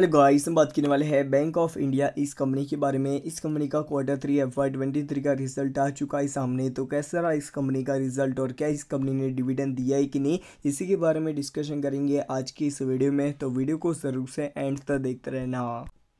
hello guys हम बात करने वाले हैं बैंक ऑफ इंडिया इस कंपनी के बारे में इस कंपनी का quarter three F Y twenty three का रिजल्ट आ चुका है सामने तो कैसा रहा इस कंपनी का रिजल्ट और क्या इस कंपनी ने डिविडेंड दिया है कि नहीं इसी के बारे में डिस्कशन करेंगे आज की इस वीडियो में तो वीडियो को जरूर से एंड तक देखते रहना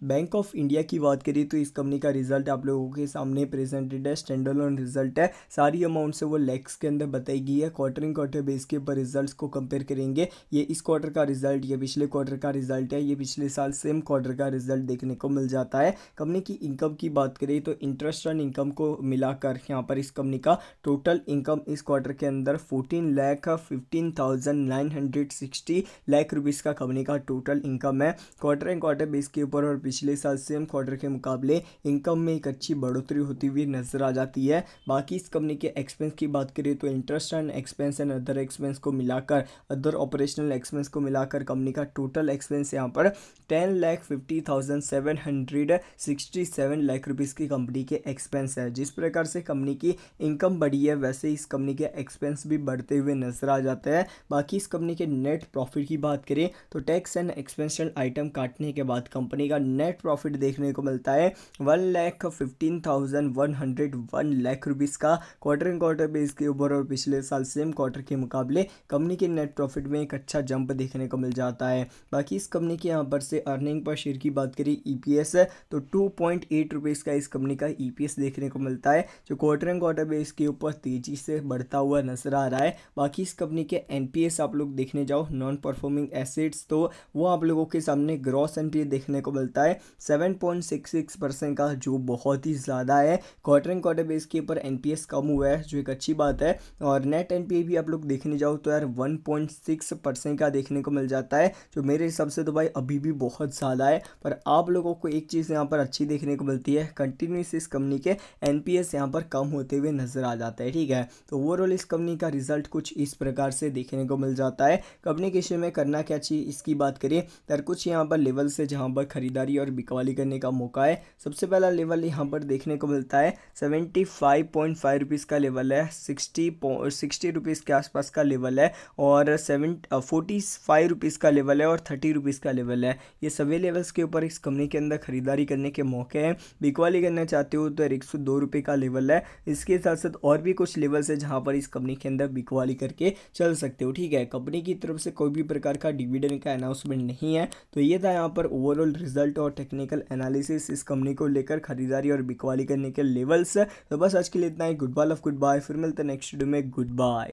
बैंक ऑफ इंडिया की बात करें तो इस कंपनी का रिजल्ट आप लोगों के सामने प्रेजेंटेड है ऑन रिजल्ट है सारी अमाउंट से वो लैक्स के अंदर बताई गई है क्वार्टर इन क्वार्टर बेस के ऊपर रिजल्ट्स को कंपेयर करेंगे ये इस क्वार्टर का रिजल्ट ये पिछले क्वार्टर का रिजल्ट है ये पिछले साल सेम क्वार्टर का रिजल्ट देखने को मिल जाता है कंपनी की इनकम की बात करें तो इंटरेस्ट ऑन इनकम को मिलाकर यहाँ पर इस कंपनी का टोटल इनकम इस क्वार्टर के अंदर fourteen lakh fifteen thousand nine hundred sixty lakh rupees का कंपनी का टोटल इनकम है क्वार्टर एंड क्वार्टर बेस के ऊपर और पिछले साल सेम क्वार्टर के मुकाबले इनकम में एक अच्छी बढ़ोतरी होती हुई नजर आ जाती है बाकी इस कंपनी के एक्सपेंस की बात करें तो interest and expense and other expense को मिलाकर अदर ऑपरेशनल एक्सपेंस को मिलाकर कंपनी का टोटल एक्सपेंस यहाँ पर ten lakh fifty thousand seven hundred sixty seven lakh rupees की कंपनी के एक्सपेंस है जिस प्रकार से कंपनी की इनकम बढ़ी है वैसे इस कंपनी के एक्सपेंस भी बढ़ते हुए नजर आ जाते हैं बाकी इस कंपनी के नेट प्रॉफिट की बात करें तो टैक्स एंड एक्सपेंशन आइटम काटने के बाद कंपनी का नेट प्रॉफिट देखने को मिलता है one lakh fifteen thousand one hundred one lakh rupees का क्वार्टर एंड क्वार्टर बेस के ऊपर और पिछले साल सेम क्वार्टर के मुकाबले कंपनी के नेट प्रॉफिट में एक अच्छा जंप देखने को मिल जाता है बाकी इस कंपनी के यहाँ पर से अर्निंग पर शेयर की बात करें ई e एस तो टू पॉइंट एट रुपीज़ का इस कंपनी का ई e देखने को मिलता है जो क्वार्टर एंड क्वार्टर बेस के ऊपर तेज़ी से बढ़ता हुआ नजर आ रहा है बाकी इस कंपनी के एन आप लोग देखने जाओ नॉन परफॉर्मिंग एसेट्स तो वो आप लोगों के सामने ग्रॉस एन देखने को मिलता है है 7.66 परसेंट का जो बहुत ही ज़्यादा है क्वार्टर एंड क्वार्टर बेस के ऊपर एन कम हुआ है जो एक अच्छी बात है और नेट एन भी आप लोग देखने जाओ तो यार 1.6 परसेंट का देखने को मिल जाता है जो मेरे हिसाब से तो भाई अभी भी बहुत ज़्यादा है पर आप लोगों को एक चीज़ यहाँ पर अच्छी देखने को मिलती है कंटिन्यूस इस कंपनी के एन पी यहाँ पर कम होते हुए नज़र आ जाता है ठीक है तो ओवरऑल इस कंपनी का रिजल्ट कुछ इस प्रकार से देखने को मिल जाता है कंपनी के शेयर में करना क्या चाहिए इसकी बात करिए तो कुछ यहाँ पर लेवल से जहाँ पर खरीदारी और बिकवाली करने का मौका है सबसे पहला लेवल यहाँ पर देखने को मिलता है seventy five point five rupees का लेवल है सिक्सटी सिक्सटी रुपीज़ के आसपास का लेवल है और सेवन फोर्टी फाइव रुपीज़ का लेवल है और थर्टी रुपीज़ का लेवल है ये सभी लेवल्स के ऊपर इस कंपनी के अंदर खरीदारी करने के मौके हैं बिकवाली करना चाहते हो तो एक सौ दो रुपये का लेवल है इसके साथ साथ और भी कुछ लेवल्स है जहाँ पर इस कंपनी के अंदर बिकवाली करके चल सकते हो ठीक है कंपनी की तरफ से कोई भी प्रकार का डिविडेंड का अनाउंसमेंट नहीं है तो ये था यहाँ पर ओवरऑल रिजल्ट और और टेक्निकल एनालिसिस इस कंपनी को लेकर खरीदारी और बिकवाली करने के लेवल्स तो बस आज के लिए इतना ही goodbye love goodbye फिर मिलते नेक्स्ट वीडियो में गुड बाय